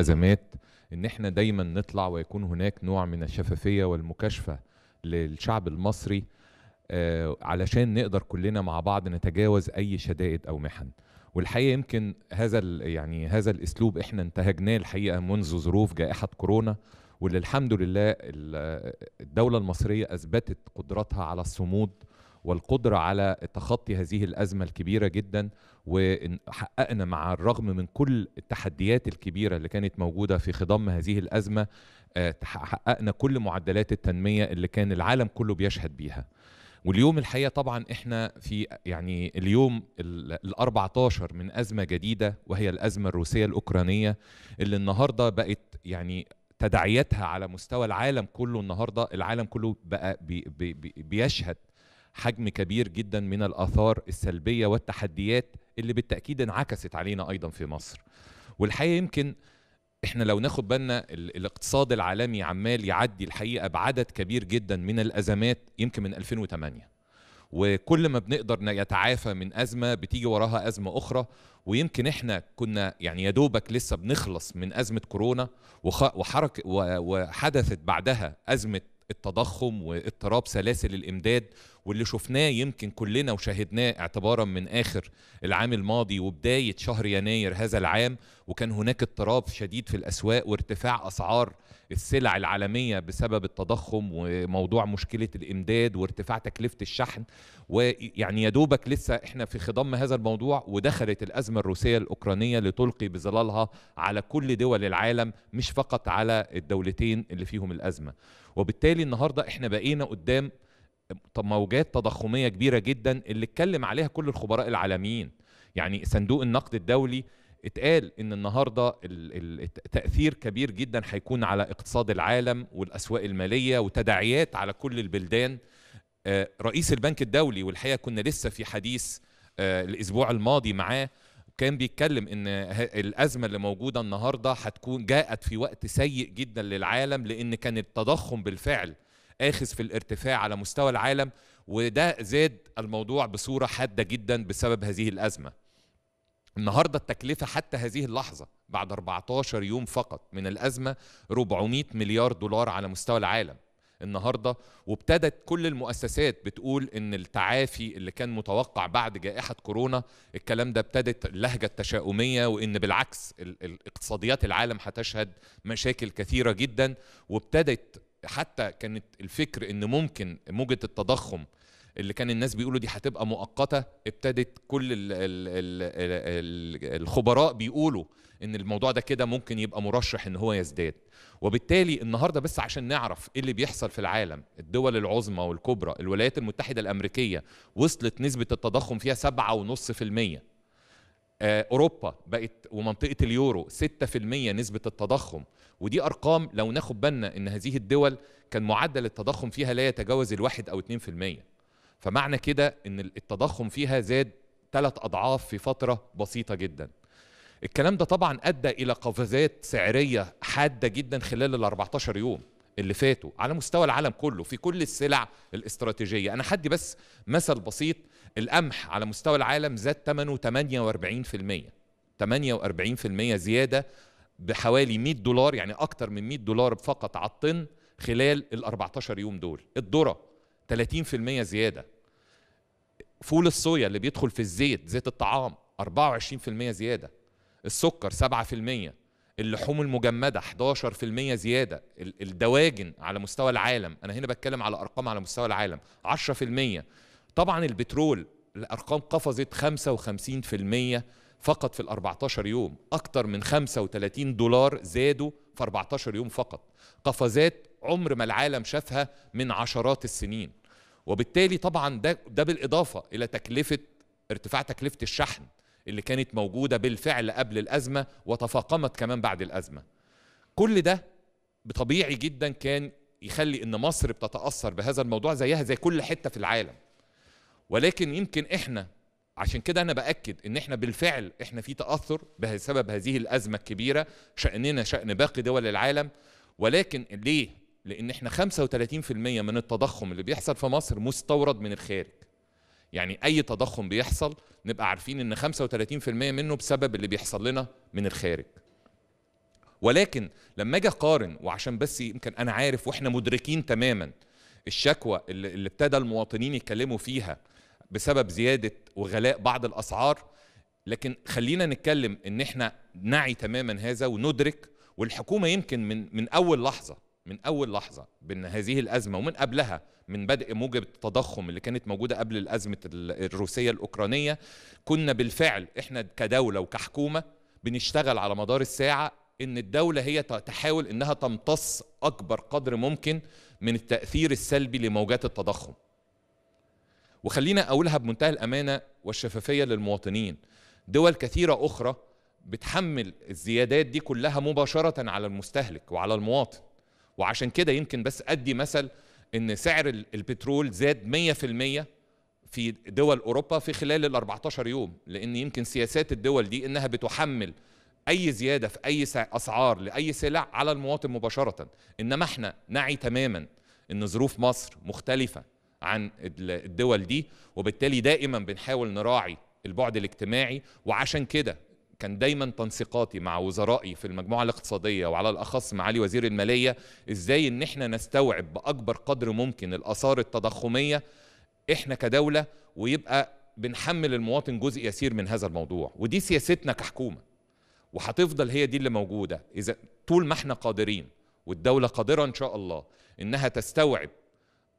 الازمات ان احنا دايما نطلع ويكون هناك نوع من الشفافيه والمكاشفه للشعب المصري آه، علشان نقدر كلنا مع بعض نتجاوز اي شدائد او محن والحقيقه يمكن هذا يعني هذا الاسلوب احنا انتهجناه الحقيقه منذ ظروف جائحه كورونا واللي الحمد لله الدوله المصريه اثبتت قدرتها على الصمود والقدره على تخطي هذه الازمه الكبيره جدا وحققنا مع الرغم من كل التحديات الكبيره اللي كانت موجوده في خضم هذه الازمه آه، حققنا كل معدلات التنميه اللي كان العالم كله بيشهد بيها واليوم الحقيقه طبعا احنا في يعني اليوم ال 14 من ازمه جديده وهي الازمه الروسيه الاوكرانيه اللي النهارده بقت يعني تداعياتها على مستوى العالم كله النهارده العالم كله بقى بي بي بيشهد حجم كبير جدا من الاثار السلبيه والتحديات اللي بالتاكيد انعكست علينا ايضا في مصر والحقيقه يمكن احنا لو ناخد بالنا الاقتصاد العالمي عمال يعدي الحقيقه بعدد كبير جدا من الازمات يمكن من 2008 وكل ما بنقدر نتعافى من ازمه بتيجي وراها ازمه اخرى ويمكن احنا كنا يعني يا دوبك لسه بنخلص من ازمه كورونا وحرك وحدثت بعدها ازمه التضخم واضطراب سلاسل الامداد واللي شفناه يمكن كلنا وشاهدناه اعتبارا من اخر العام الماضي وبدايه شهر يناير هذا العام وكان هناك اضطراب شديد في الاسواق وارتفاع اسعار السلع العالميه بسبب التضخم وموضوع مشكله الامداد وارتفاع تكلفه الشحن ويعني يا دوبك لسه احنا في خضم هذا الموضوع ودخلت الازمه الروسيه الاوكرانيه لتلقي بظلالها على كل دول العالم مش فقط على الدولتين اللي فيهم الازمه وبالتالي النهارده احنا بقينا قدام موجات تضخميه كبيره جدا اللي اتكلم عليها كل الخبراء العالميين يعني صندوق النقد الدولي اتقال ان النهارده التاثير كبير جدا هيكون على اقتصاد العالم والاسواق الماليه وتداعيات على كل البلدان آه، رئيس البنك الدولي والحقيقه كنا لسه في حديث آه، الاسبوع الماضي معاه كان بيتكلم ان الازمه اللي موجوده النهارده هتكون جاءت في وقت سيء جدا للعالم لان كان التضخم بالفعل اخذ في الارتفاع على مستوى العالم وده زاد الموضوع بصوره حاده جدا بسبب هذه الازمه. النهارده التكلفه حتى هذه اللحظه بعد 14 يوم فقط من الازمه 400 مليار دولار على مستوى العالم. النهارده وابتدت كل المؤسسات بتقول ان التعافي اللي كان متوقع بعد جائحه كورونا الكلام ده ابتدت اللهجه التشاؤميه وان بالعكس الاقتصاديات العالم هتشهد مشاكل كثيره جدا وابتدت حتى كانت الفكر ان ممكن موجه التضخم اللي كان الناس بيقولوا دي هتبقى مؤقته ابتدت كل الـ الـ الـ الخبراء بيقولوا ان الموضوع ده كده ممكن يبقى مرشح ان هو يزداد وبالتالي النهارده بس عشان نعرف ايه اللي بيحصل في العالم الدول العظمى والكبرى الولايات المتحده الامريكيه وصلت نسبه التضخم فيها 7.5% آه، اوروبا بقت ومنطقه اليورو 6% نسبه التضخم ودي ارقام لو ناخد بالنا ان هذه الدول كان معدل التضخم فيها لا يتجاوز الواحد او 2% فمعنى كده ان التضخم فيها زاد ثلاث اضعاف في فتره بسيطه جدا الكلام ده طبعا ادى الى قفزات سعريه حاده جدا خلال ال 14 يوم اللي فاتوا على مستوى العالم كله في كل السلع الاستراتيجيه انا حدي بس مثل بسيط القمح على مستوى العالم زاد ثمنه 48% 48% زيادة بحوالي 100 دولار يعني أكتر من 100 دولار فقط على الطن خلال ال 14 يوم دول الذرة 30% زيادة فول الصويا اللي بيدخل في الزيت زيت الطعام 24% زيادة السكر 7% اللحوم المجمدة 11% زيادة الدواجن على مستوى العالم أنا هنا بتكلم على أرقام على مستوى العالم 10% طبعا البترول الارقام قفزت 55% فقط في ال 14 يوم اكتر من 35 دولار زادوا في 14 يوم فقط قفزات عمر ما العالم شافها من عشرات السنين وبالتالي طبعا ده ده بالاضافه الى تكلفه ارتفاع تكلفه الشحن اللي كانت موجوده بالفعل قبل الازمه وتفاقمت كمان بعد الازمه كل ده بطبيعي جدا كان يخلي ان مصر بتتاثر بهذا الموضوع زيها زي كل حته في العالم ولكن يمكن احنا عشان كده انا باكد ان احنا بالفعل احنا في تاثر بسبب هذه الازمه الكبيره شاننا شان باقي دول العالم ولكن ليه لان احنا 35% من التضخم اللي بيحصل في مصر مستورد من الخارج يعني اي تضخم بيحصل نبقى عارفين ان 35% منه بسبب اللي بيحصل لنا من الخارج ولكن لما اجي اقارن وعشان بس يمكن انا عارف واحنا مدركين تماما الشكوى اللي ابتدى المواطنين يتكلموا فيها بسبب زياده وغلاء بعض الاسعار لكن خلينا نتكلم ان احنا نعي تماما هذا وندرك والحكومه يمكن من من اول لحظه من اول لحظه بان هذه الازمه ومن قبلها من بدء موجة التضخم اللي كانت موجوده قبل الازمه الروسيه الاوكرانيه كنا بالفعل احنا كدوله وكحكومه بنشتغل على مدار الساعه ان الدوله هي تحاول انها تمتص اكبر قدر ممكن من التاثير السلبي لموجات التضخم وخلينا اقولها بمنتهى الامانه والشفافيه للمواطنين دول كثيره اخرى بتحمل الزيادات دي كلها مباشره على المستهلك وعلى المواطن وعشان كده يمكن بس ادي مثل ان سعر البترول زاد 100% في دول اوروبا في خلال ال 14 يوم لان يمكن سياسات الدول دي انها بتحمل اي زياده في اي اسعار لاي سلع على المواطن مباشره انما احنا نعي تماما ان ظروف مصر مختلفه عن الدول دي وبالتالي دائما بنحاول نراعي البعد الاجتماعي وعشان كده كان دايما تنسيقاتي مع وزرائي في المجموعه الاقتصاديه وعلى الاخص معالي وزير الماليه ازاي ان احنا نستوعب باكبر قدر ممكن الاثار التضخميه احنا كدوله ويبقى بنحمل المواطن جزء يسير من هذا الموضوع ودي سياستنا كحكومه وهتفضل هي دي اللي موجوده اذا طول ما احنا قادرين والدوله قادره ان شاء الله انها تستوعب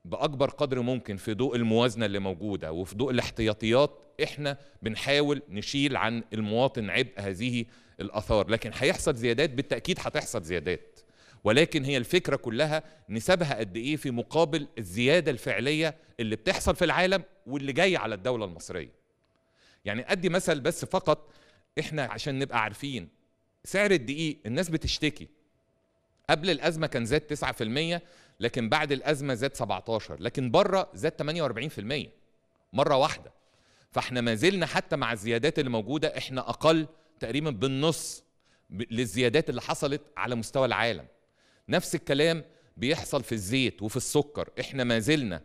باكبر قدر ممكن في ضوء الموازنه اللي موجوده وفي ضوء الاحتياطيات احنا بنحاول نشيل عن المواطن عبء هذه الاثار لكن هيحصل زيادات بالتاكيد هتحصل زيادات ولكن هي الفكره كلها نسبها قد ايه في مقابل الزياده الفعليه اللي بتحصل في العالم واللي جايه على الدوله المصريه يعني ادي مثل بس فقط احنا عشان نبقى عارفين سعر الدقيق الناس بتشتكي قبل الازمه كان زاد 9% لكن بعد الازمه زاد 17 لكن بره زاد 48% مره واحده فاحنا ما زلنا حتى مع الزيادات اللي موجوده احنا اقل تقريبا بالنص للزيادات اللي حصلت على مستوى العالم نفس الكلام بيحصل في الزيت وفي السكر احنا ما زلنا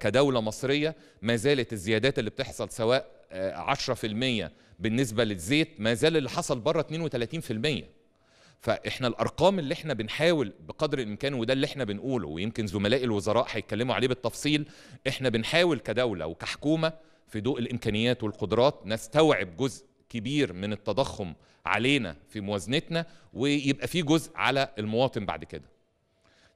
كدولة مصرية ما زالت الزيادات اللي بتحصل سواء 10% آه، بالنسبة للزيت ما زال اللي حصل بره 32% فاحنا الارقام اللي احنا بنحاول بقدر الامكان وده اللي احنا بنقوله ويمكن زملاء الوزراء هيتكلموا عليه بالتفصيل احنا بنحاول كدوله وكحكومه في ضوء الامكانيات والقدرات نستوعب جزء كبير من التضخم علينا في موازنتنا ويبقى في جزء على المواطن بعد كده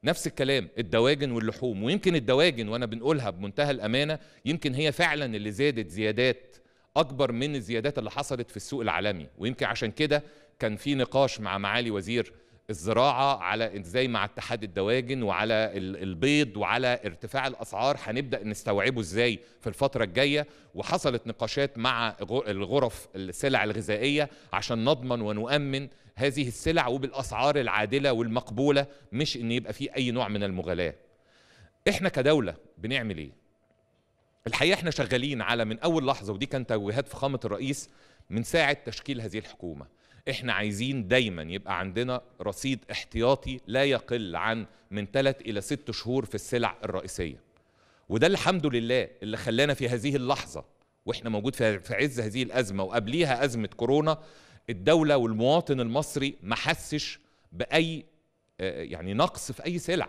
نفس الكلام الدواجن واللحوم ويمكن الدواجن وانا بنقولها بمنتهى الامانه يمكن هي فعلا اللي زادت زيادات اكبر من الزيادات اللي حصلت في السوق العالمي ويمكن عشان كده كان في نقاش مع معالي وزير الزراعه على ازاي مع اتحاد الدواجن وعلى البيض وعلى ارتفاع الاسعار هنبدا نستوعبه ازاي في الفتره الجايه وحصلت نقاشات مع الغرف السلع الغذائيه عشان نضمن ونؤمن هذه السلع وبالاسعار العادله والمقبوله مش ان يبقى في اي نوع من المغالاه احنا كدوله بنعمل ايه الحقيقه احنا شغالين على من اول لحظه ودي كانت توجيهات فخامه الرئيس من ساعه تشكيل هذه الحكومه احنا عايزين دايما يبقى عندنا رصيد احتياطي لا يقل عن من ثلاث الى ست شهور في السلع الرئيسيه وده الحمد لله اللي خلانا في هذه اللحظه واحنا موجود في عز هذه الازمه وقبليها ازمه كورونا الدوله والمواطن المصري ما حسش باي آه، يعني نقص في اي سلع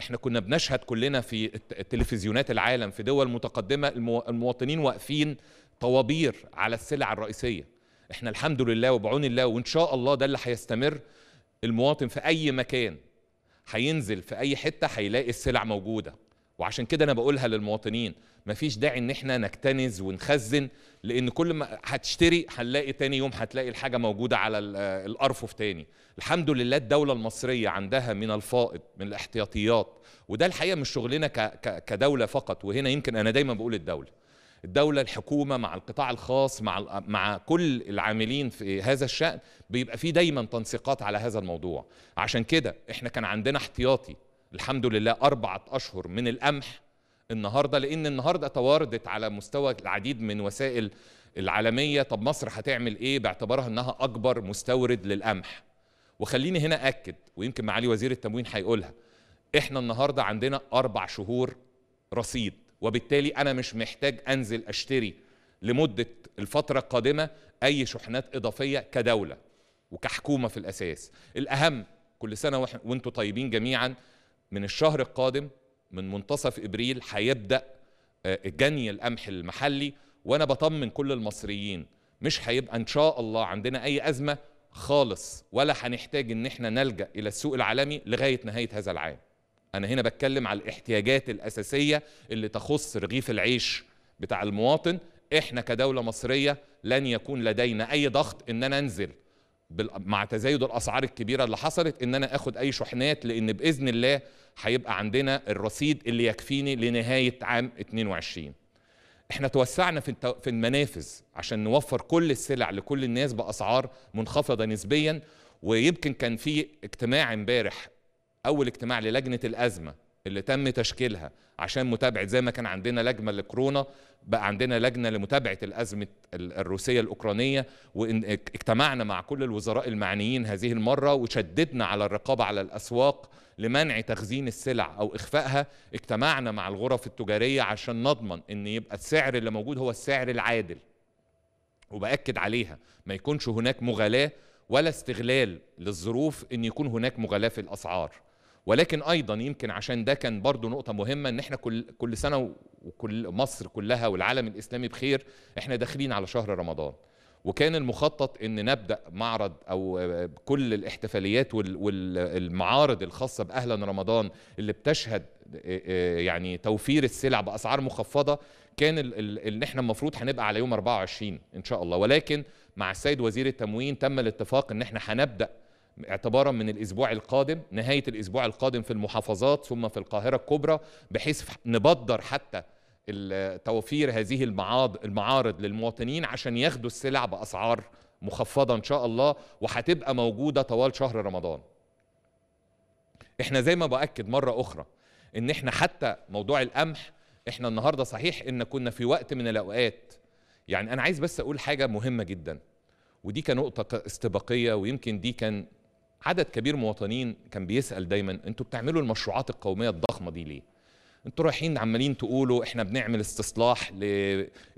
احنا كنا بنشهد كلنا في تلفزيونات العالم في دول متقدمه المواطنين واقفين طوابير على السلع الرئيسيه احنا الحمد لله وبعون الله وان شاء الله ده اللي هيستمر المواطن في اي مكان هينزل في اي حته هيلاقي السلع موجوده وعشان كده انا بقولها للمواطنين مفيش داعي ان احنا نكتنز ونخزن لان كل ما هتشتري هنلاقي تاني يوم هتلاقي الحاجه موجوده على الارفف آه، تاني الحمد لله الدوله المصريه عندها من الفائض من الاحتياطيات وده الحقيقه مش شغلنا كدوله فقط وهنا يمكن انا دايما بقول الدوله الدوله الحكومه مع القطاع الخاص مع مع كل العاملين في هذا الشان بيبقى في دايما تنسيقات على هذا الموضوع عشان كده احنا كان عندنا احتياطي الحمد لله أربعة أشهر من القمح النهارده لان النهارده تواردت على مستوى العديد من وسائل العالميه طب مصر هتعمل ايه باعتبارها انها اكبر مستورد للقمح وخليني هنا اكد ويمكن معالي وزير التموين هيقولها احنا النهارده عندنا اربع شهور رصيد وبالتالي انا مش محتاج انزل اشتري لمده الفتره القادمه اي شحنات اضافيه كدوله وكحكومه في الاساس الاهم كل سنه وانتم طيبين جميعا من الشهر القادم من منتصف ابريل هيبدا آه، جني القمح المحلي وانا بطمن كل المصريين مش هيبقى ان شاء الله عندنا اي ازمه خالص ولا هنحتاج ان احنا نلجا الى السوق العالمي لغايه نهايه هذا العام انا هنا بتكلم على الاحتياجات الاساسيه اللي تخص رغيف العيش بتاع المواطن احنا كدوله مصريه لن يكون لدينا اي ضغط ان انا انزل مع تزايد الاسعار الكبيره اللي حصلت ان انا اخد اي شحنات لان باذن الله هيبقى عندنا الرصيد اللي يكفيني لنهايه عام 22 احنا توسعنا في في المنافذ عشان نوفر كل السلع لكل الناس باسعار منخفضه نسبيا ويمكن كان في اجتماع امبارح اول اجتماع للجنه الازمه اللي تم تشكيلها عشان متابعه زي ما كان عندنا لجنه لكورونا بقى عندنا لجنه لمتابعه الازمه الروسيه الاوكرانيه واجتمعنا مع كل الوزراء المعنيين هذه المره وشددنا على الرقابه على الاسواق لمنع تخزين السلع او اخفائها اجتمعنا مع الغرف التجاريه عشان نضمن ان يبقى السعر اللي موجود هو السعر العادل وباكد عليها ما يكونش هناك مغالاه ولا استغلال للظروف ان يكون هناك مغالاه في الاسعار ولكن ايضا يمكن عشان ده كان برضو نقطه مهمه ان احنا كل كل سنه وكل مصر كلها والعالم الاسلامي بخير احنا داخلين على شهر رمضان وكان المخطط ان نبدا معرض او كل الاحتفاليات والمعارض الخاصه باهلا رمضان اللي بتشهد يعني توفير السلع باسعار مخفضه كان ان احنا المفروض هنبقى على يوم 24 ان شاء الله ولكن مع السيد وزير التموين تم الاتفاق ان احنا هنبدا اعتبارا من الاسبوع القادم نهايه الاسبوع القادم في المحافظات ثم في القاهره الكبرى بحيث نبدر حتى توفير هذه المعاض المعارض للمواطنين عشان ياخدوا السلع باسعار مخفضه ان شاء الله وهتبقى موجوده طوال شهر رمضان. احنا زي ما باكد مره اخرى ان احنا حتى موضوع القمح احنا النهارده صحيح ان كنا في وقت من الاوقات يعني انا عايز بس اقول حاجه مهمه جدا ودي كنقطه استباقيه ويمكن دي كان عدد كبير مواطنين كان بيسال دايما انتوا بتعملوا المشروعات القوميه الضخمه دي ليه انتوا رايحين عمالين تقولوا احنا بنعمل استصلاح ل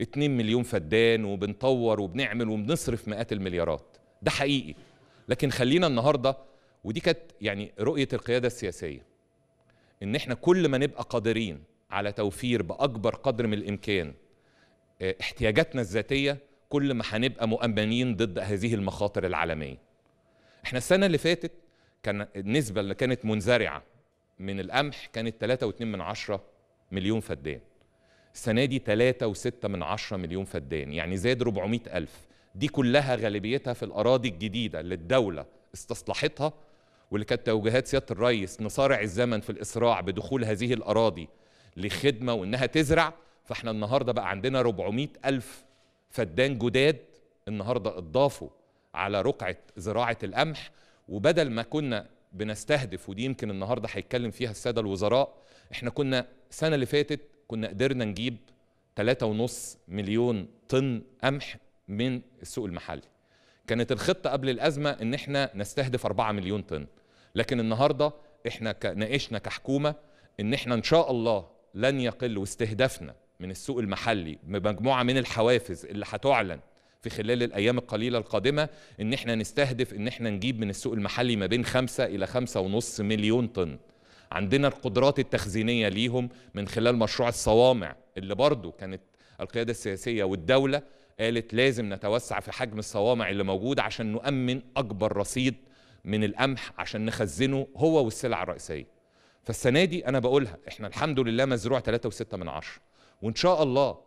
2 مليون فدان وبنطور وبنعمل وبنصرف مئات المليارات ده حقيقي لكن خلينا النهارده ودي كانت يعني رؤيه القياده السياسيه ان احنا كل ما نبقى قادرين على توفير باكبر قدر من الامكان آه، احتياجاتنا الذاتيه كل ما هنبقى مؤمنين ضد هذه المخاطر العالميه احنا السنه اللي فاتت كان النسبه اللي كانت منزرعه من القمح كانت 3.2 من عشرة مليون فدان السنه دي 3.6 من عشرة مليون فدان يعني زاد 400 ألف دي كلها غالبيتها في الأراضي الجديدة اللي الدولة استصلحتها واللي كانت توجيهات سيادة الرئيس نصارع الزمن في الإسراع بدخول هذه الأراضي لخدمة وإنها تزرع فإحنا النهاردة بقى عندنا 400 ألف فدان جداد النهاردة اضافوا على رقعه زراعه القمح وبدل ما كنا بنستهدف ودي يمكن النهارده هيتكلم فيها الساده الوزراء احنا كنا السنه اللي فاتت كنا قدرنا نجيب 3.5 مليون طن قمح من السوق المحلي كانت الخطه قبل الازمه ان احنا نستهدف 4 مليون طن لكن النهارده احنا ناقشنا كحكومه ان احنا ان شاء الله لن يقل واستهدافنا من السوق المحلي بمجموعه من الحوافز اللي هتعلن في خلال الايام القليله القادمه ان احنا نستهدف ان احنا نجيب من السوق المحلي ما بين 5 الى 5.5 مليون طن عندنا القدرات التخزينيه ليهم من خلال مشروع الصوامع اللي برضه كانت القياده السياسيه والدوله قالت لازم نتوسع في حجم الصوامع اللي موجود عشان نؤمن اكبر رصيد من القمح عشان نخزنه هو والسلع الرئيسيه فالسنه دي انا بقولها احنا الحمد لله مزروع 3.6 من عشر وان شاء الله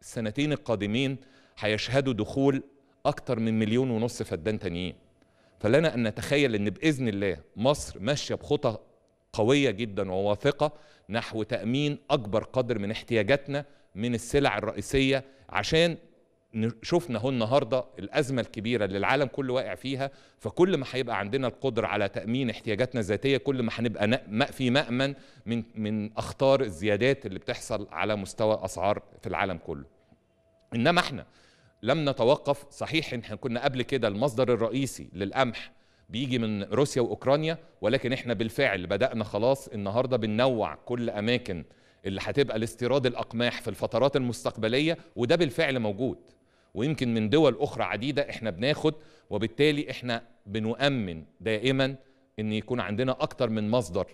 السنتين القادمين هيشهدوا دخول أكتر من مليون ونص فدان تانيين فلنا أن نتخيل أن بإذن الله مصر ماشية بخطى قوية جدا وواثقة نحو تأمين أكبر قدر من احتياجاتنا من السلع الرئيسية عشان شفنا اهو النهارده الازمه الكبيره اللي العالم كله واقع فيها فكل ما هيبقى عندنا القدره على تامين احتياجاتنا الذاتيه كل ما هنبقى في مامن من من اخطار الزيادات اللي بتحصل على مستوى اسعار في العالم كله انما احنا لم نتوقف صحيح احنا كنا قبل كده المصدر الرئيسي للقمح بيجي من روسيا واوكرانيا ولكن احنا بالفعل بدانا خلاص النهارده بننوع كل اماكن اللي هتبقى لاستيراد الاقماح في الفترات المستقبليه وده بالفعل موجود ويمكن من دول اخرى عديده احنا بناخد وبالتالي احنا بنؤمن دائما ان يكون عندنا اكتر من مصدر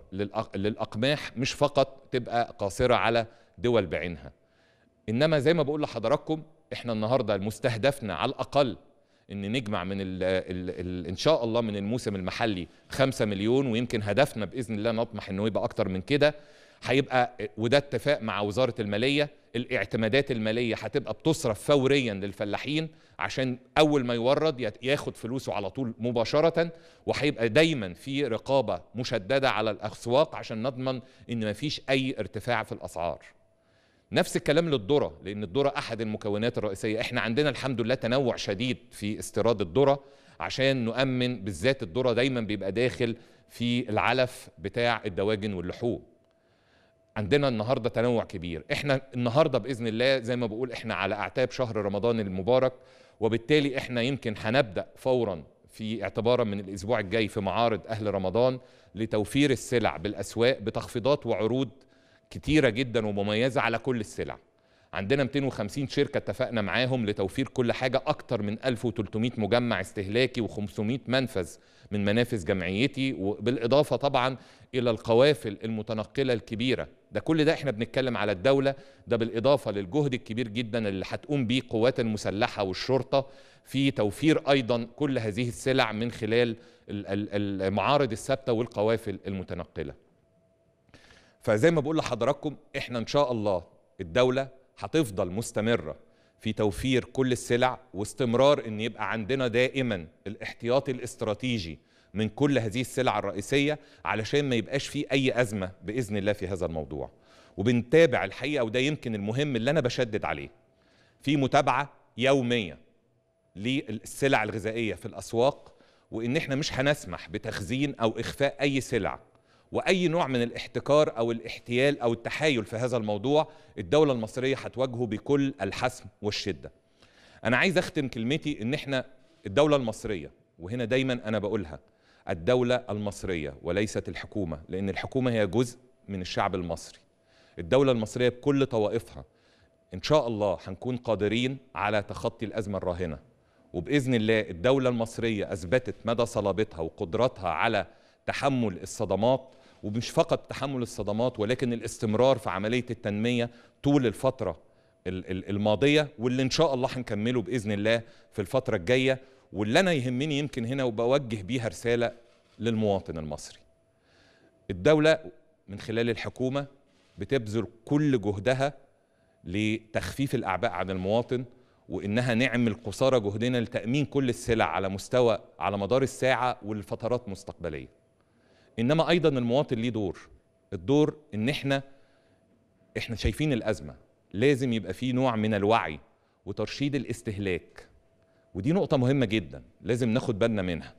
للاقماح مش فقط تبقى قاصره على دول بعينها انما زي ما بقول لحضراتكم احنا النهارده مستهدفنا على الاقل ان نجمع من الـ الـ الـ ان شاء الله من الموسم المحلي 5 مليون ويمكن هدفنا باذن الله نطمح انه يبقى اكتر من كده هيبقى وده اتفاق مع وزاره الماليه الاعتمادات الماليه هتبقى بتصرف فوريا للفلاحين عشان اول ما يورد ياخد فلوسه على طول مباشره وهيبقى دايما في رقابه مشدده على الاسواق عشان نضمن ان مفيش اي ارتفاع في الاسعار نفس الكلام للذرة لأن الذرة أحد المكونات الرئيسية إحنا عندنا الحمد لله تنوع شديد في استيراد الذرة عشان نؤمن بالذات الذرة دايما بيبقى داخل في العلف بتاع الدواجن واللحوم عندنا النهارده تنوع كبير احنا النهارده باذن الله زي ما بقول احنا على اعتاب شهر رمضان المبارك وبالتالي احنا يمكن هنبدا فورا في اعتبارا من الاسبوع الجاي في معارض اهل رمضان لتوفير السلع بالاسواق بتخفيضات وعروض كتيره جدا ومميزه على كل السلع عندنا 250 شركه اتفقنا معاهم لتوفير كل حاجه اكتر من 1300 مجمع استهلاكي و500 منفذ من منافذ جمعيتي وبالاضافه طبعا الى القوافل المتنقله الكبيره ده كل ده احنا بنتكلم على الدوله ده بالاضافه للجهد الكبير جدا اللي هتقوم بيه القوات المسلحه والشرطه في توفير ايضا كل هذه السلع من خلال المعارض الثابته والقوافل المتنقله فزي ما بقول لحضراتكم احنا ان شاء الله الدوله هتفضل مستمره في توفير كل السلع واستمرار ان يبقى عندنا دائما الاحتياطي الاستراتيجي من كل هذه السلع الرئيسيه علشان ما يبقاش فيه اي ازمه باذن الله في هذا الموضوع وبنتابع الحقيقه وده يمكن المهم اللي انا بشدد عليه في متابعه يوميه للسلع الغذائيه في الاسواق وان احنا مش هنسمح بتخزين او اخفاء اي سلع واي نوع من الاحتكار او الاحتيال او التحايل في هذا الموضوع الدوله المصريه هتواجهه بكل الحسم والشده انا عايز اختم كلمتي ان احنا الدوله المصريه وهنا دايما انا بقولها الدوله المصريه وليست الحكومه لان الحكومه هي جزء من الشعب المصري الدوله المصريه بكل طوائفها ان شاء الله هنكون قادرين على تخطي الازمه الراهنه وباذن الله الدوله المصريه اثبتت مدى صلابتها وقدرتها على تحمل الصدمات ومش فقط تحمل الصدمات ولكن الاستمرار في عمليه التنميه طول الفتره الماضيه واللي ان شاء الله هنكمله باذن الله في الفتره الجايه واللي انا يهمني يمكن هنا وبوجه بيها رساله للمواطن المصري. الدوله من خلال الحكومه بتبذل كل جهدها لتخفيف الاعباء عن المواطن وانها نعمل قصارى جهدنا لتامين كل السلع على مستوى على مدار الساعه والفترات مستقبليه. انما ايضا المواطن ليه دور الدور ان احنا احنا شايفين الازمه لازم يبقى في نوع من الوعي وترشيد الاستهلاك ودي نقطه مهمه جدا لازم ناخد بالنا منها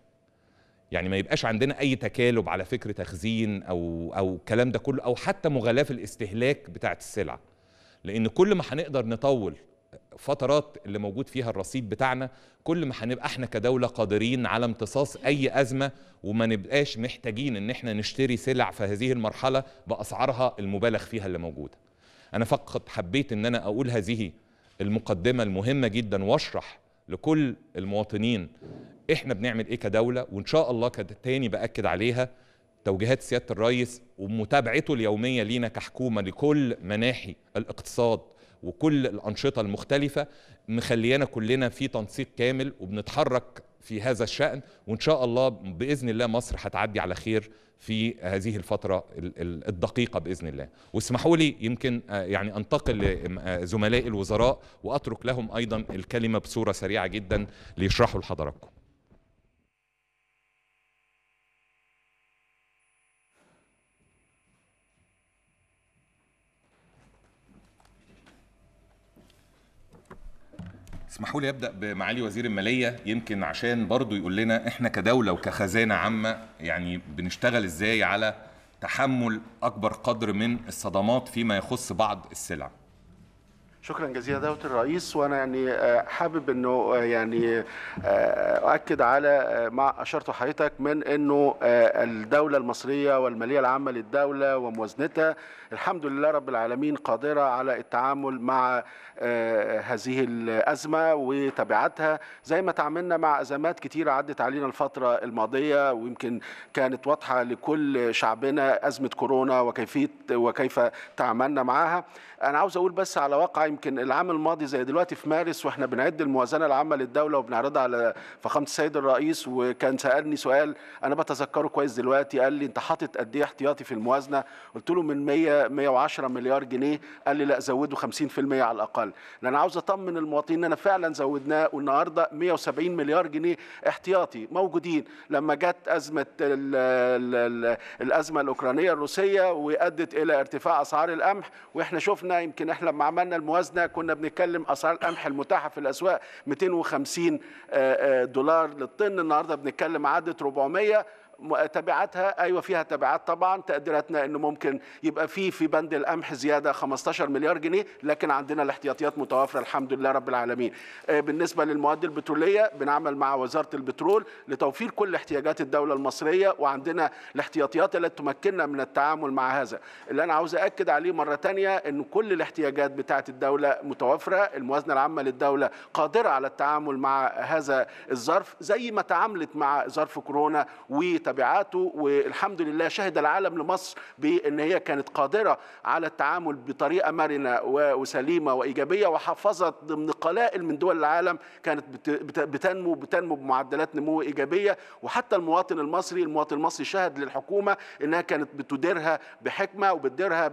يعني ما يبقاش عندنا اي تكالب على فكره تخزين او او الكلام ده كله او حتى مغالاه في الاستهلاك بتاعه السلع لان كل ما هنقدر نطول الفترات اللي موجود فيها الرصيد بتاعنا كل ما هنبقى احنا كدوله قادرين على امتصاص اي ازمه وما نبقاش محتاجين ان احنا نشتري سلع في هذه المرحله باسعارها المبالغ فيها اللي موجوده. انا فقط حبيت ان انا اقول هذه المقدمه المهمه جدا واشرح لكل المواطنين احنا بنعمل ايه كدوله وان شاء الله تاني باكد عليها توجيهات سياده الرئيس ومتابعته اليوميه لينا كحكومه لكل مناحي الاقتصاد وكل الانشطه المختلفه مخليانا كلنا في تنسيق كامل وبنتحرك في هذا الشأن وإن شاء الله بإذن الله مصر هتعدي على خير في هذه الفترة الدقيقة بإذن الله واسمحوا لي يمكن آه، يعني أنتقل لزملائي آه، الوزراء وأترك لهم أيضا الكلمة بصورة سريعة جدا ليشرحوا لحضراتكم اسمحوا لي ابدا بمعالي وزير الماليه يمكن عشان برضو يقول لنا احنا كدوله وكخزانه عامه يعني بنشتغل ازاي على تحمل اكبر قدر من الصدمات فيما يخص بعض السلع شكرا جزيلا دولة الرئيس وانا يعني آه، حابب انه آه، يعني آه، اؤكد على ما اشرته حضرتك من انه الدوله المصريه والماليه العامه للدوله وموازنتها الحمد لله رب العالمين قادره على التعامل مع هذه الازمه وتبعاتها زي ما تعاملنا مع ازمات كثيره عدت علينا الفتره الماضيه ويمكن كانت واضحه لكل شعبنا ازمه كورونا وكيفيه وكيف تعاملنا معها انا عاوز اقول بس على واقع يمكن العام الماضي زي دلوقتي في مارس واحنا بنعد الموازنه العامه للدوله وبنعرضها على فخامه السيد الرئيس وكان سالني سؤال انا بتذكره كويس دلوقتي قال لي انت حاطط قد ايه احتياطي في الموازنه قلت له من 100 110 مليار جنيه قال لي لا زوده 50% على الاقل لان عاوز اطمن المواطنين ان انا فعلا زودناه والنهارده 170 مليار جنيه احتياطي موجودين لما جت ازمه الـ الـ الـ الازمه الاوكرانيه الروسيه وادت الى ارتفاع اسعار القمح واحنا شفنا يمكن احنا لما عملنا الموازنه وزنه كنا بنتكلم اسعار القمح المتاحه في الاسواق 250 آه، آه، دولار للطن النهارده بنتكلم عدت 400 تبعاتها ايوه فيها تبعات طبعا تقديراتنا انه ممكن يبقى في في بند القمح زياده 15 مليار جنيه لكن عندنا الاحتياطيات متوافره الحمد لله رب العالمين آه، بالنسبه للمواد البتروليه بنعمل مع وزاره البترول لتوفير كل احتياجات الدوله المصريه وعندنا الاحتياطيات التي تمكننا من التعامل مع هذا اللي انا عاوز اكد عليه مره ثانيه ان كل الاحتياجات بتاعه الدوله متوفره الموازنه العامه للدوله قادره على التعامل مع هذا الظرف زي ما تعاملت مع ظرف كورونا و تبعاته والحمد لله شهد العالم لمصر بان هي كانت قادره على التعامل بطريقه مرنه وسليمه وايجابيه وحفظت ضمن قلائل من دول العالم كانت بتنمو بتنمو بمعدلات نمو ايجابيه وحتى المواطن المصري المواطن المصري شهد للحكومه انها كانت بتديرها بحكمه وبتديرها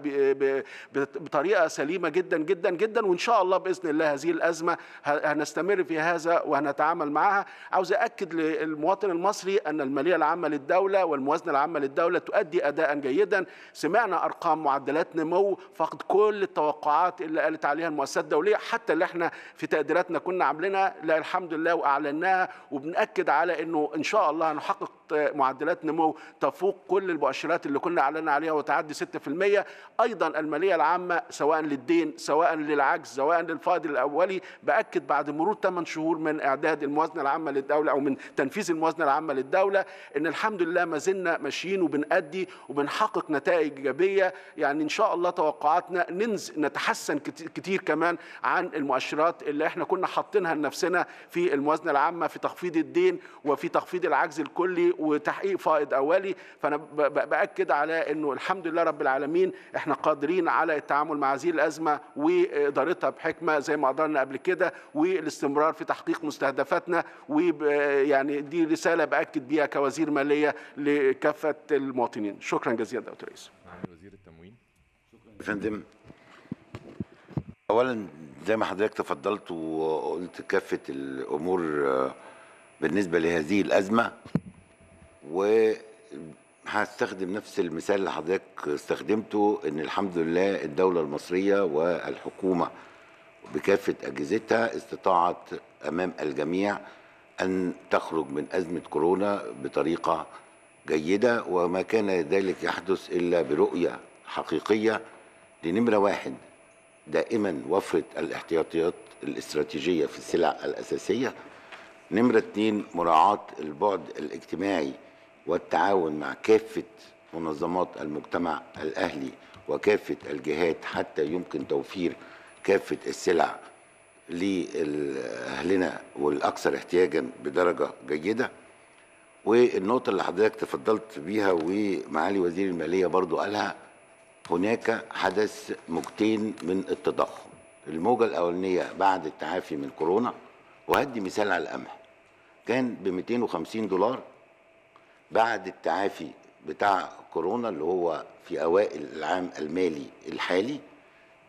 بطريقه سليمه جدا جدا جدا وان شاء الله باذن الله هذه الازمه هنستمر في هذا وهنتعامل معها عاوز اكد للمواطن المصري ان الماليه العامه للدولة والموازنة العامة للدولة تؤدي أداء جيدا سمعنا أرقام معدلات نمو فقد كل التوقعات اللي قالت عليها المؤسسات الدولية حتى اللي احنا في تقديراتنا كنا عاملينها لا الحمد لله وأعلناها وبنأكد على أنه إن شاء الله هنحقق معدلات نمو تفوق كل المؤشرات اللي كنا أعلنا عليها وتعدي 6% أيضا المالية العامة سواء للدين سواء للعجز سواء للفائض الأولي بأكد بعد مرور 8 شهور من إعداد الموازنة العامة للدولة أو من تنفيذ الموازنة العامة للدولة أن الحمد الحمد لله ما زلنا ماشيين وبنأدي وبنحقق نتائج إيجابية يعني إن شاء الله توقعاتنا ننزل نتحسن كتير كمان عن المؤشرات اللي احنا كنا حاطينها لنفسنا في الموازنة العامة في تخفيض الدين وفي تخفيض العجز الكلي وتحقيق فائض أولي فأنا بأكد على أنه الحمد لله رب العالمين احنا قادرين على التعامل مع هذه الأزمة وإدارتها بحكمة زي ما قدرنا قبل كده والاستمرار في تحقيق مستهدفاتنا ويعني دي رسالة بأكد بيها كوزير مالية العمليه لكافه المواطنين شكرا جزيلا دكتور الرئيس نعم، وزير التموين شكرا يا فندم اولا زي ما حضرتك تفضلت وقلت كافه الامور آه، بالنسبه لهذه الازمه و هستخدم نفس المثال اللي حضرتك استخدمته ان الحمد لله الدوله المصريه والحكومه بكافه اجهزتها استطاعت امام الجميع أن تخرج من أزمة كورونا بطريقة جيدة وما كان ذلك يحدث إلا برؤية حقيقية لنمرة واحد دائما وفرة الاحتياطيات الاستراتيجية في السلع الأساسية نمرة اثنين مراعاة البعد الاجتماعي والتعاون مع كافة منظمات المجتمع الأهلي وكافة الجهات حتى يمكن توفير كافة السلع لأهلنا والأكثر احتياجا بدرجة جيدة والنقطة اللي حضرتك تفضلت بيها ومعالي وزير المالية برضو قالها هناك حدث موجتين من التضخم الموجة الأولانية بعد التعافي من كورونا وهدي مثال على القمح كان ب 250 دولار بعد التعافي بتاع كورونا اللي هو في أوائل العام المالي الحالي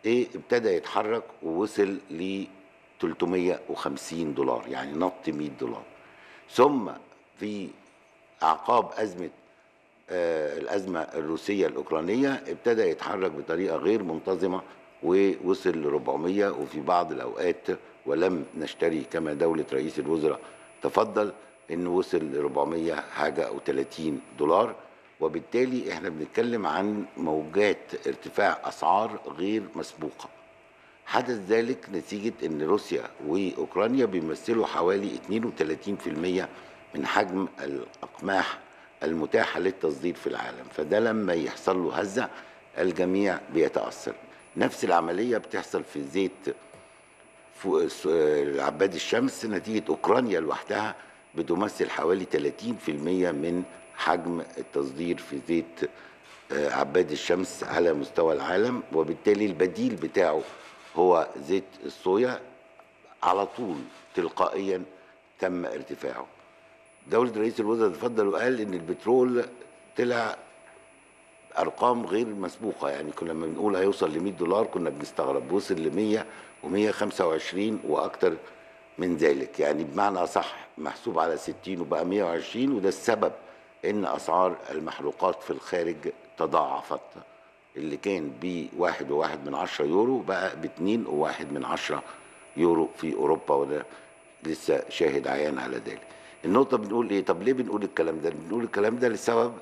ايه ابتدى يتحرك ووصل ل 350 دولار يعني نط 100 دولار ثم في اعقاب ازمه آه، الازمه الروسيه الاوكرانيه ابتدى يتحرك بطريقه غير منتظمه ووصل ل 400 وفي بعض الاوقات ولم نشتري كما دوله رئيس الوزراء تفضل انه وصل ل 400 حاجه او 30 دولار وبالتالي احنا بنتكلم عن موجات ارتفاع اسعار غير مسبوقه حدث ذلك نتيجة أن روسيا وأوكرانيا بيمثلوا حوالي 32% من حجم الأقماح المتاحة للتصدير في العالم فده لما يحصل له هزة الجميع بيتأثر نفس العملية بتحصل في زيت عباد الشمس نتيجة أوكرانيا لوحدها بتمثل حوالي 30% من حجم التصدير في زيت آه، عباد الشمس على مستوى العالم وبالتالي البديل بتاعه هو زيت الصويا على طول تلقائيا تم ارتفاعه دولة رئيس الوزراء اتفضل وقال ان البترول طلع ارقام غير مسبوقه يعني كنا لما بنقول هيوصل ل 100 دولار كنا بنستغرب وصل ل 100 و125 واكتر من ذلك يعني بمعنى صح محسوب على 60 وبقى 120 وده السبب ان اسعار المحروقات في الخارج تضاعفت اللي كان واحد واحد من 10 يورو بقى 2.1 واحد من 10 يورو في أوروبا وده لسه شاهد عيان على ذلك النقطة بنقول إيه طب ليه بنقول الكلام ده بنقول الكلام ده لسبب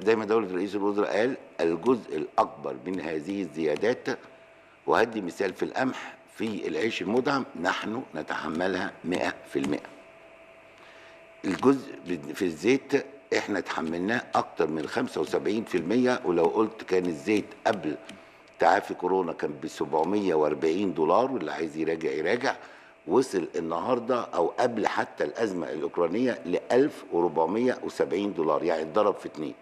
زي ما دولة رئيس الوزراء قال الجزء الأكبر من هذه الزيادات وهدي مثال في القمح في العيش المدعم نحن نتحملها 100% الجزء في الزيت احنا تحملناه اكتر من 75% ولو قلت كان الزيت قبل تعافي كورونا كان ب 740 دولار واللي عايز يراجع يراجع وصل النهارده او قبل حتى الازمه الاوكرانيه ل 1470 دولار يعني اتضرب في اثنين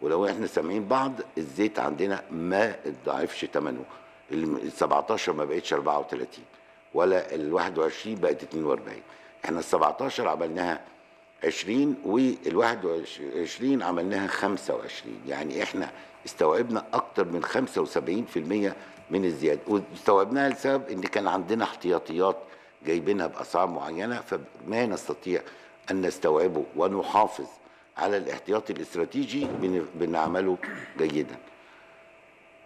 ولو احنا سامعين بعض الزيت عندنا ما اتضاعفش ثمنه ال 17 ما بقتش 34 ولا ال 21 بقت 42 احنا ال 17 عملناها 20 وال 21 عملناها 25 يعني احنا استوعبنا اكتر من 75% من الزياده واستوعبناها لسبب ان كان عندنا احتياطيات جايبينها باسعار معينه فما نستطيع ان نستوعبه ونحافظ على الاحتياطي الاستراتيجي بنعمله جيدا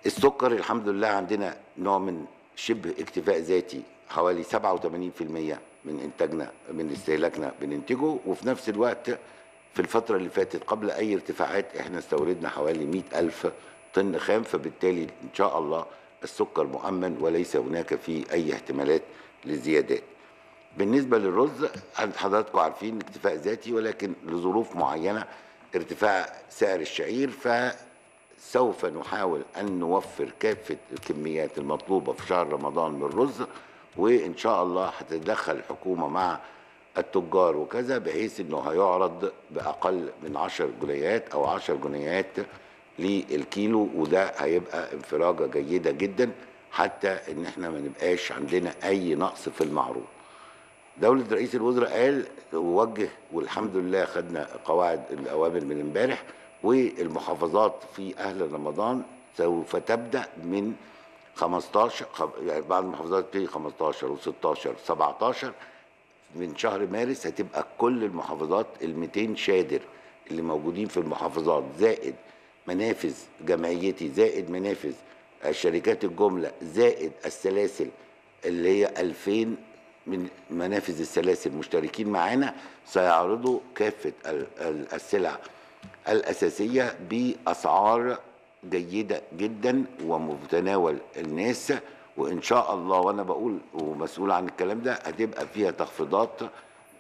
السكر الحمد لله عندنا نوع من شبه اكتفاء ذاتي حوالي 87% من انتاجنا من استهلاكنا بننتجه وفي نفس الوقت في الفتره اللي فاتت قبل اي ارتفاعات احنا استوردنا حوالي 100 الف طن خام فبالتالي ان شاء الله السكر مؤمن وليس هناك فيه اي احتمالات للزيادات بالنسبه للرز حضراتكم عارفين اكتفاء ذاتي ولكن لظروف معينه ارتفاع سعر الشعير فسوف نحاول ان نوفر كافه الكميات المطلوبه في شهر رمضان من الرز وان شاء الله هتتدخل الحكومه مع التجار وكذا بحيث انه هيعرض باقل من 10 جنيهات او 10 جنيهات للكيلو وده هيبقى انفراجه جيده جدا حتى ان احنا ما نبقاش عندنا اي نقص في المعروض. دوله رئيس الوزراء قال ووجه والحمد لله خدنا قواعد الاوامر من امبارح والمحافظات في اهل رمضان سوف تبدا من 15 يعني بعد المحافظات تبتدي 15 و16 و 17 من شهر مارس هتبقى كل المحافظات ال 200 شادر اللي موجودين في المحافظات زائد منافذ جمعيتي زائد منافذ شركات الجمله زائد السلاسل اللي هي 2000 من منافذ السلاسل مشتركين معانا سيعرضوا كافه السلع الاساسيه باسعار جيده جدا ومتناول الناس وان شاء الله وانا بقول ومسؤول عن الكلام ده هتبقى فيها تخفيضات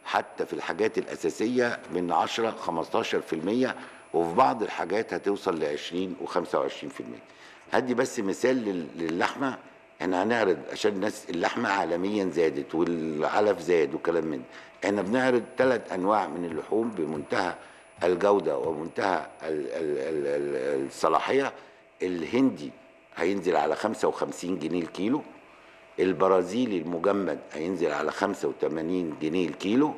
حتى في الحاجات الاساسيه من 10 15% وفي بعض الحاجات هتوصل ل 20 و25% هدي بس مثال للحمه احنا هنعرض عشان الناس اللحمه عالميا زادت والعلف زاد وكلام من احنا بنعرض ثلاث انواع من اللحوم بمنتهى الجودة ومنتهى الصلاحية الهندي هينزل على 55 جنيه الكيلو البرازيلي المجمد هينزل على 85 جنيه الكيلو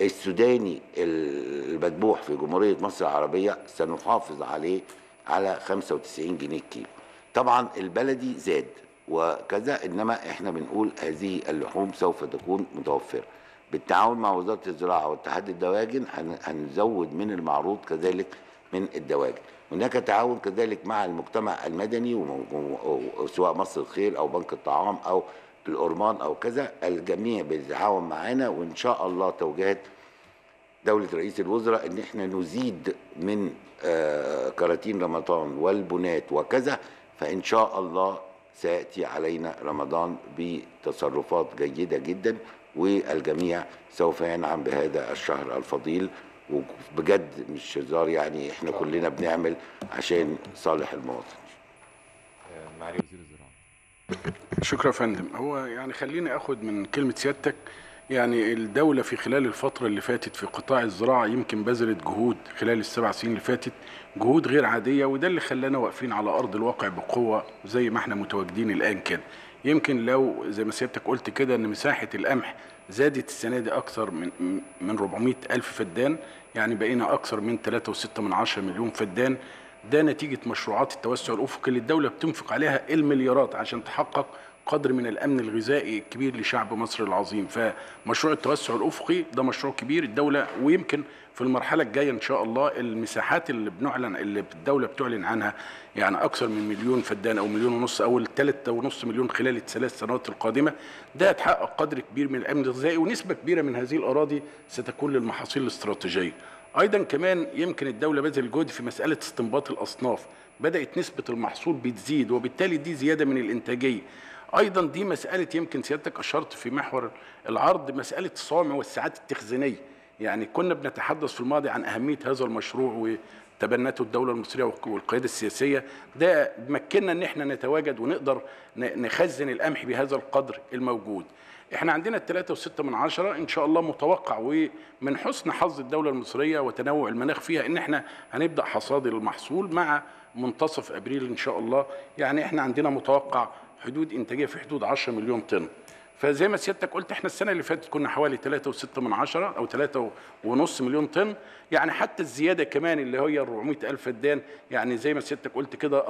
السوداني المذبوح في جمهورية مصر العربية سنحافظ عليه على 95 جنيه الكيلو طبعا البلدي زاد وكذا انما احنا بنقول هذه اللحوم سوف تكون متوفره بالتعاون مع وزاره الزراعه واتحاد الدواجن هنزود من المعروض كذلك من الدواجن هناك تعاون كذلك مع المجتمع المدني سواء مصر الخير او بنك الطعام او الأرمان أو كذا الجميع بيتعاون معانا وإن شاء الله توجيهات دولة رئيس الوزراء إن إحنا نزيد من آه، كراتين رمضان والبنات وكذا فإن شاء الله سيأتي علينا رمضان بتصرفات جيدة جدا والجميع سوف ينعم بهذا الشهر الفضيل وبجد مش هزار يعني احنا كلنا بنعمل عشان صالح المواطن معالي وزير الزراعه شكرا يا فندم هو يعني خليني اخد من كلمه سيادتك يعني الدولة في خلال الفترة اللي فاتت في قطاع الزراعة يمكن بذلت جهود خلال السبع سنين اللي فاتت جهود غير عادية وده اللي خلانا واقفين على أرض الواقع بقوة زي ما احنا متواجدين الآن كده يمكن لو زي ما سيادتك قلت كده ان مساحه القمح زادت السنه دي اكثر من من 400 الف فدان يعني بقينا اكثر من 3.6 من مليون فدان ده نتيجه مشروعات التوسع الافقي اللي الدوله بتنفق عليها المليارات عشان تحقق قدر من الامن الغذائي الكبير لشعب مصر العظيم فمشروع التوسع الافقي ده مشروع كبير الدوله ويمكن في المرحله الجايه ان شاء الله المساحات اللي بنعلن اللي الدوله بتعلن عنها يعني اكثر من مليون فدان او مليون ونص او الثلاثة ونص مليون خلال الثلاث سنوات القادمه ده هتحقق قدر كبير من الامن الغذائي ونسبه كبيره من هذه الاراضي ستكون للمحاصيل الاستراتيجيه ايضا كمان يمكن الدوله بذل جهد في مساله استنباط الاصناف بدات نسبه المحصول بتزيد وبالتالي دي زياده من الانتاجيه ايضا دي مساله يمكن سيادتك اشرت في محور العرض مساله الصوامع والساعات التخزينيه يعني كنا بنتحدث في الماضي عن اهميه هذا المشروع تبنته الدوله المصريه والقياده السياسيه ده مكننا ان احنا نتواجد ونقدر نخزن القمح بهذا القدر الموجود احنا عندنا 3.6 من عشرة ان شاء الله متوقع ومن حسن حظ الدولة المصرية وتنوع المناخ فيها ان احنا هنبدأ حصاد المحصول مع منتصف ابريل ان شاء الله يعني احنا عندنا متوقع حدود انتاجيه في حدود 10 مليون طن فزي ما سيادتك قلت احنا السنه اللي فاتت كنا حوالي 3.6 من عشرة او 3.5 مليون طن يعني حتى الزياده كمان اللي هي 400 الف فدان يعني زي ما سيادتك قلت كده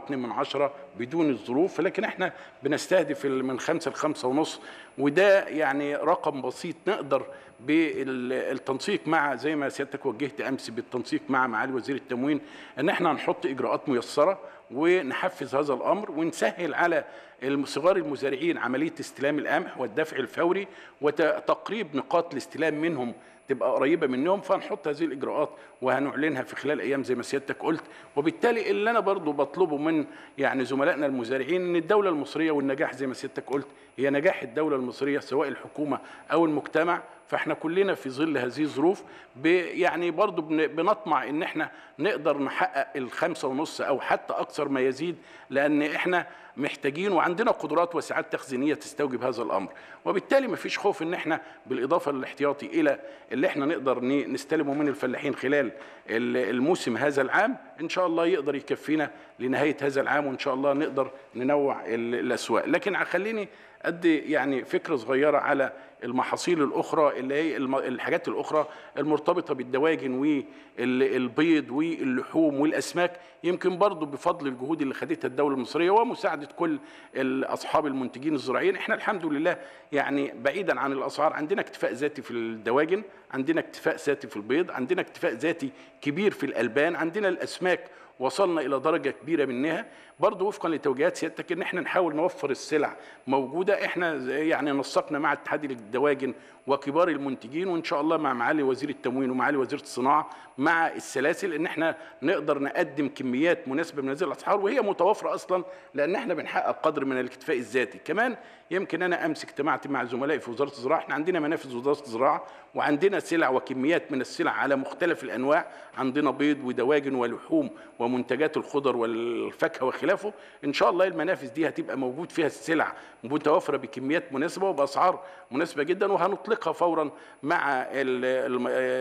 4.2 من عشرة بدون الظروف لكن احنا بنستهدف من 5 ل 5.5 ونص وده يعني رقم بسيط نقدر بالتنسيق مع زي ما سيادتك وجهت امس بالتنسيق مع معالي وزير التموين ان احنا هنحط اجراءات ميسره ونحفز هذا الامر ونسهل على صغار المزارعين عمليه استلام القمح والدفع الفوري وتقريب نقاط الاستلام منهم تبقى قريبه منهم فنحط هذه الاجراءات وهنعلنها في خلال ايام زي ما سيادتك قلت وبالتالي اللي انا برضو بطلبه من يعني زملائنا المزارعين ان الدوله المصريه والنجاح زي ما سيادتك قلت هي نجاح الدوله المصريه سواء الحكومه او المجتمع فاحنا كلنا في ظل هذه الظروف يعني برضو بنطمع ان احنا نقدر نحقق الخمسة ونص او حتى اكثر ما يزيد لان احنا محتاجين وعندنا قدرات وسعات تخزينية تستوجب هذا الامر وبالتالي ما فيش خوف ان احنا بالاضافة للاحتياطي الى اللي احنا نقدر نستلمه من الفلاحين خلال الموسم هذا العام ان شاء الله يقدر يكفينا لنهاية هذا العام وان شاء الله نقدر ننوع الاسواق لكن خليني ادي يعني فكرة صغيرة على المحاصيل الاخرى اللي إيه، هي الحاجات الاخرى المرتبطه بالدواجن والبيض واللحوم والاسماك يمكن برضو بفضل الجهود اللي خدتها الدوله المصريه ومساعده كل اصحاب المنتجين الزراعيين احنا الحمد لله يعني بعيدا عن الاسعار عندنا اكتفاء ذاتي في الدواجن عندنا اكتفاء ذاتي في البيض عندنا اكتفاء ذاتي كبير في الالبان عندنا الاسماك وصلنا الى درجه كبيره منها برضه وفقا لتوجيهات سيادتك ان احنا نحاول نوفر السلع موجوده احنا يعني نسقنا مع اتحاد الدواجن وكبار المنتجين وان شاء الله مع معالي وزير التموين ومعالي وزير الصناعه مع السلاسل ان احنا نقدر نقدم كميات مناسبه من هذه الاسعار وهي متوافره اصلا لان احنا بنحقق قدر من الاكتفاء الذاتي كمان يمكن انا امس اجتمعت مع زملائي في وزاره الزراعه احنا عندنا منافذ وزاره الزراعه وعندنا سلع وكميات من السلع على مختلف الانواع عندنا بيض ودواجن ولحوم ومنتجات الخضر والفاكهه خلافه ان شاء الله المنافس دي هتبقى موجود فيها السلع متوفره بكميات مناسبه وباسعار مناسبه جدا وهنطلقها فورا مع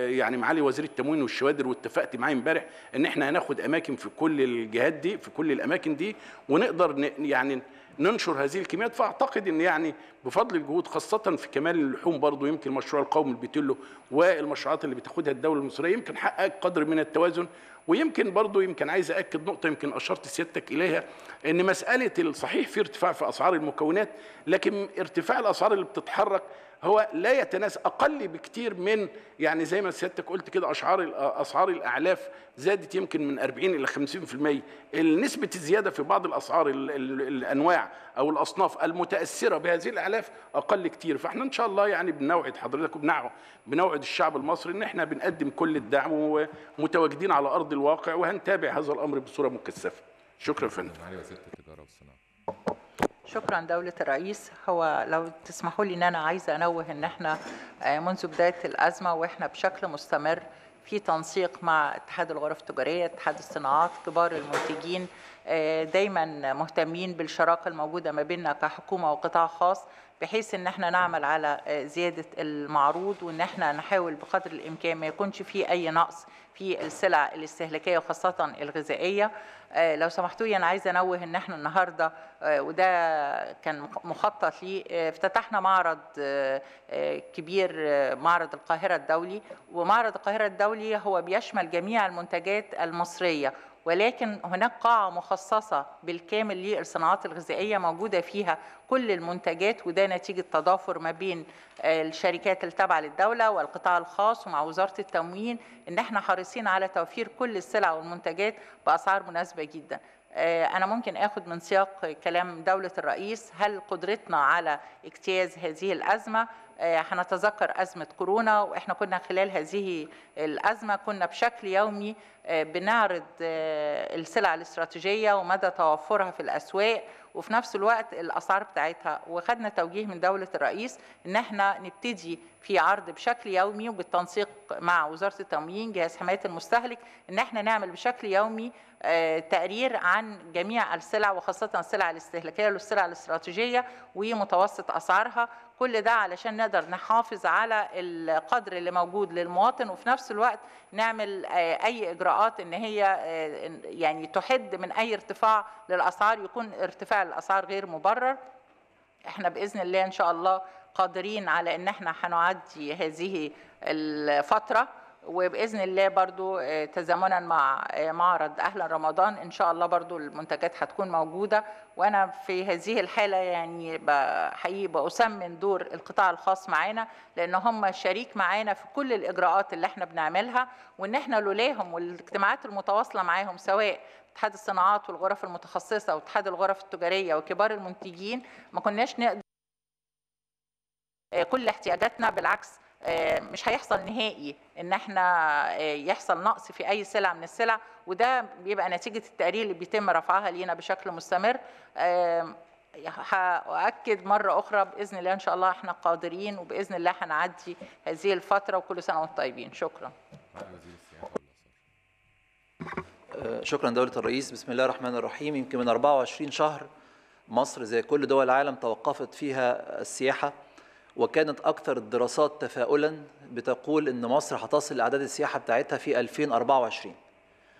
يعني معالي وزير التموين والشوادر واتفقت معاه امبارح ان احنا هناخد اماكن في كل الجهات دي في كل الاماكن دي ونقدر يعني ننشر هذه الكميات فاعتقد ان يعني بفضل الجهود خاصه في كمال اللحوم برضه يمكن مشروع القومي البيتلو والمشروعات اللي بتاخدها الدوله المصريه يمكن حقق قدر من التوازن ويمكن برضو يمكن عايز أكد نقطة يمكن أشرت سيادتك إليها أن مسألة الصحيح في ارتفاع في أسعار المكونات لكن ارتفاع الأسعار اللي بتتحرك هو لا يتناسب اقل بكتير من يعني زي ما سيادتك قلت كده اشعار اسعار الاعلاف زادت يمكن من 40 الى 50% نسبه الزياده في بعض الاسعار الانواع او الاصناف المتاثره بهذه الاعلاف اقل كتير فاحنا ان شاء الله يعني بنوعد حضرتك وبنوعد الشعب المصري ان احنا بنقدم كل الدعم ومتواجدين على ارض الواقع وهنتابع هذا الامر بصوره مكثفه شكرا فندم نعم، شكرا دولة الرئيس هو لو تسمحوا لي ان انا عايزة انوه ان احنا آه، منذ بداية الازمة واحنا بشكل مستمر في تنسيق مع اتحاد الغرف التجارية اتحاد الصناعات كبار المنتجين آه، دايما مهتمين بالشراكه الموجوده ما بيننا كحكومه وقطاع خاص بحيث ان احنا نعمل على آه، زياده المعروض وان احنا نحاول بقدر الامكان ما يكونش في اي نقص في السلع الاستهلاكيه وخاصه الغذائيه آه، لو سمحتوا لي انا عايزه انوه ان احنا النهارده وده كان مخطط ليه افتتحنا معرض كبير معرض القاهره الدولي ومعرض القاهره الدولي هو بيشمل جميع المنتجات المصريه ولكن هناك قاعة مخصصة بالكامل للصناعات الغذائية موجودة فيها كل المنتجات وده نتيجة تضافر ما بين آه، الشركات التابعة للدولة والقطاع الخاص ومع وزارة التموين إن احنا حريصين على توفير كل السلع والمنتجات بأسعار مناسبة جدا آه، أنا ممكن آخد من سياق كلام دولة الرئيس هل قدرتنا على اجتياز هذه الأزمة آه، هنتذكر أزمة كورونا وإحنا كنا خلال هذه الأزمة كنا بشكل يومي آه، بنعرض آه، السلع الاستراتيجية ومدى توفرها في الأسواق وفي نفس الوقت الاسعار بتاعتها وخدنا توجيه من دوله الرئيس ان احنا نبتدي في عرض بشكل يومي وبالتنسيق مع وزاره التموين جهاز حمايه المستهلك ان احنا نعمل بشكل يومي آه، تقرير عن جميع السلع وخاصة السلع الاستهلاكية والسلع الاستراتيجية ومتوسط أسعارها كل ده علشان نقدر نحافظ على القدر اللي موجود للمواطن وفي نفس الوقت نعمل آه، أي إجراءات إن هي آه، يعني تحد من أي ارتفاع للأسعار يكون ارتفاع الأسعار غير مبرر احنا باذن الله ان شاء الله قادرين على ان احنا هنعدي هذه الفتره وباذن الله برضو آه، تزامنا مع آه، معرض اهلا رمضان ان شاء الله برضو المنتجات هتكون موجوده وانا في هذه الحاله يعني حقيقي باسمن دور القطاع الخاص معانا لان هم شريك معانا في كل الاجراءات اللي احنا بنعملها وان احنا لولاهم والاجتماعات المتواصله معاهم سواء اتحاد الصناعات والغرف المتخصصه واتحاد الغرف التجاريه وكبار المنتجين ما كناش نقدر آه، كل احتياجاتنا بالعكس آه، مش هيحصل نهائي ان احنا آه، يحصل نقص في اي سلع من السلع وده بيبقى نتيجه التقرير اللي بيتم رفعها لينا بشكل مستمر هأكد مرة أخرى بإذن الله إن شاء الله إحنا قادرين وبإذن الله هنعدي هذه الفترة وكل سنة وأنتم طيبين شكرا آه، شكرا دولة الرئيس بسم الله الرحمن الرحيم يمكن من 24 شهر مصر زي كل دول العالم توقفت فيها السياحة وكانت أكثر الدراسات تفاؤلا بتقول إن مصر هتصل لأعداد السياحة بتاعتها في 2024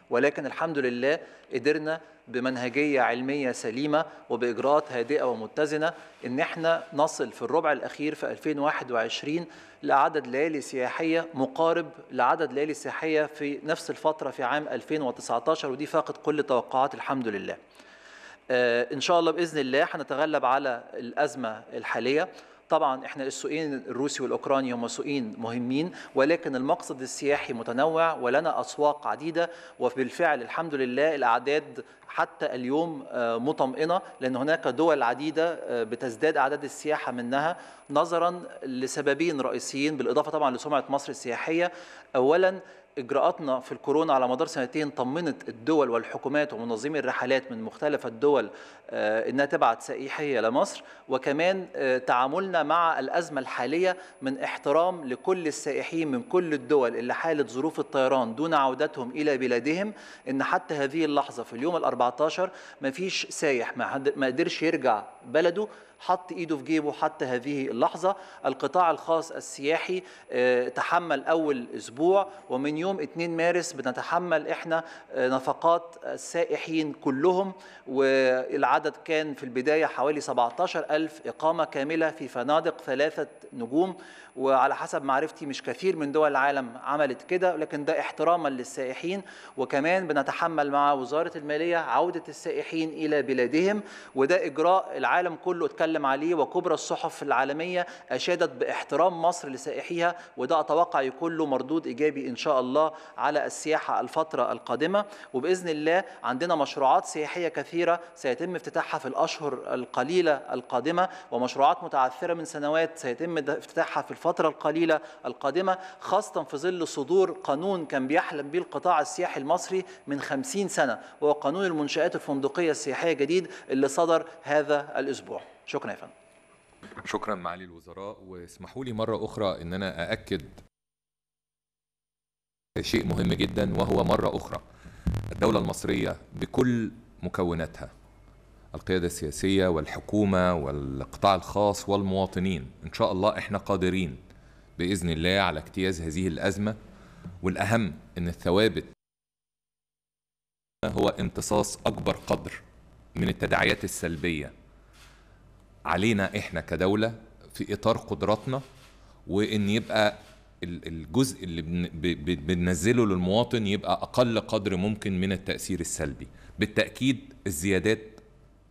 ولكن الحمد لله قدرنا بمنهجية علمية سليمة وبإجراءات هادئة ومتزنة إن احنا نصل في الربع الأخير في 2021 لعدد ليالي سياحية مقارب لعدد ليالي سياحية في نفس الفترة في عام 2019 ودي فاقت كل التوقعات الحمد لله. آه، إن شاء الله بإذن الله هنتغلب على الأزمة الحالية طبعا احنا السوقين الروسي والاوكراني هم سوقين مهمين ولكن المقصد السياحي متنوع ولنا اسواق عديده وبالفعل الحمد لله الاعداد حتى اليوم آه، مطمئنه لان هناك دول عديده آه، بتزداد اعداد السياحه منها نظرا لسببين رئيسيين بالاضافه طبعا لسمعه مصر السياحيه اولا اجراءاتنا في الكورونا على مدار سنتين طمنت الدول والحكومات ومنظمي الرحلات من مختلف الدول آه، انها تبعت سائحيه لمصر وكمان آه، تعاملنا مع الازمه الحاليه من احترام لكل السائحين من كل الدول اللي حاله ظروف الطيران دون عودتهم الى بلادهم ان حتى هذه اللحظه في اليوم ال 14 ما فيش سايح ما قدرش يرجع بلده حط ايده في جيبه حتى هذه اللحظه القطاع الخاص السياحي آه، تحمل اول اسبوع ومن يوم 2 مارس بنتحمل احنا آه، نفقات السائحين كلهم والعدد كان في البدايه حوالي 17000 اقامه كامله في فنادق ثلاثه نجوم وعلى حسب معرفتي مش كثير من دول العالم عملت كده لكن ده احتراما للسائحين وكمان بنتحمل مع وزاره الماليه عوده السائحين الى بلادهم وده اجراء العالم كله اتكلم اتكلم عليه وكبرى الصحف العالمية أشادت باحترام مصر لسائحيها وده أتوقع يكون له مردود إيجابي إن شاء الله على السياحة الفترة القادمة وبإذن الله عندنا مشروعات سياحية كثيرة سيتم افتتاحها في الأشهر القليلة القادمة ومشروعات متعثرة من سنوات سيتم افتتاحها في الفترة القليلة القادمة خاصة في ظل صدور قانون كان بيحلم به القطاع السياحي المصري من 50 سنة وهو قانون المنشآت الفندقية السياحية الجديد اللي صدر هذا الأسبوع شكرا يا فندم شكرا معالي الوزراء واسمحوا لي مره اخرى ان انا ااكد شيء مهم جدا وهو مره اخرى الدوله المصريه بكل مكوناتها القياده السياسيه والحكومه والقطاع الخاص والمواطنين ان شاء الله احنا قادرين باذن الله على اجتياز هذه الازمه والاهم ان الثوابت هو امتصاص اكبر قدر من التداعيات السلبيه علينا احنا كدوله في اطار قدراتنا وان يبقى الجزء اللي بننزله للمواطن يبقى اقل قدر ممكن من التاثير السلبي بالتاكيد الزيادات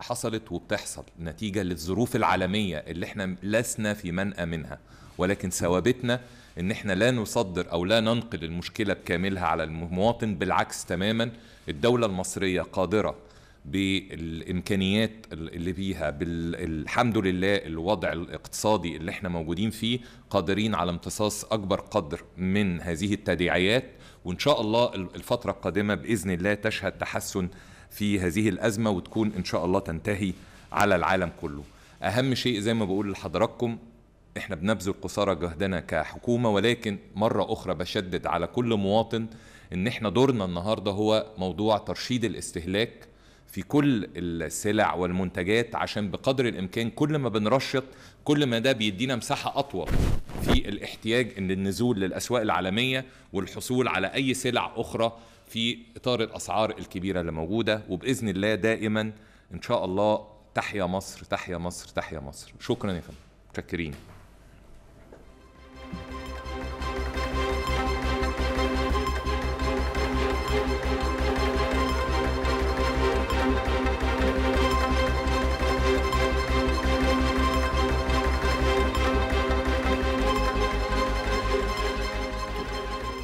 حصلت وبتحصل نتيجه للظروف العالميه اللي احنا لسنا في منأى منها ولكن ثوابتنا ان احنا لا نصدر او لا ننقل المشكله بكاملها على المواطن بالعكس تماما الدوله المصريه قادره بالامكانيات اللي بيها بالحمد لله الوضع الاقتصادي اللي احنا موجودين فيه قادرين على امتصاص اكبر قدر من هذه التداعيات وان شاء الله الفتره القادمه باذن الله تشهد تحسن في هذه الازمه وتكون ان شاء الله تنتهي على العالم كله اهم شيء زي ما بقول لحضراتكم احنا بنبذل قصارى جهدنا كحكومه ولكن مره اخرى بشدد على كل مواطن ان احنا دورنا النهارده هو موضوع ترشيد الاستهلاك في كل السلع والمنتجات عشان بقدر الامكان كل ما بنرشط كل ما ده بيدينا مساحه اطول في الاحتياج ان النزول للاسواق العالميه والحصول على اي سلع اخرى في اطار الاسعار الكبيره اللي موجوده وباذن الله دائما ان شاء الله تحيا مصر تحيا مصر تحيا مصر شكرا يا فندم متشكرين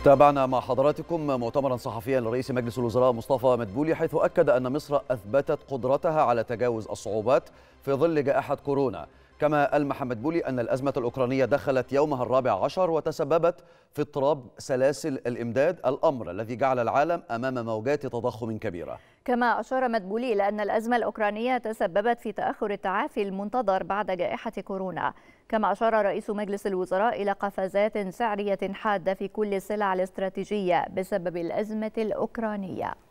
تابعنا مع حضراتكم مؤتمرا صحفيا لرئيس مجلس الوزراء مصطفى مدبولي حيث أكد أن مصر أثبتت قدرتها على تجاوز الصعوبات في ظل جائحة كورونا كما ألمح مدبولي أن الأزمة الأوكرانية دخلت يومها الرابع عشر وتسببت في اضطراب سلاسل الإمداد الأمر الذي جعل العالم أمام موجات تضخم كبيرة كما أشار مدبولي إلى أن الأزمة الأوكرانية تسببت في تأخر التعافي المنتظر بعد جائحة كورونا كما أشار رئيس مجلس الوزراء إلى قفزات سعرية حادة في كل السلع الاستراتيجية بسبب الأزمة الأوكرانية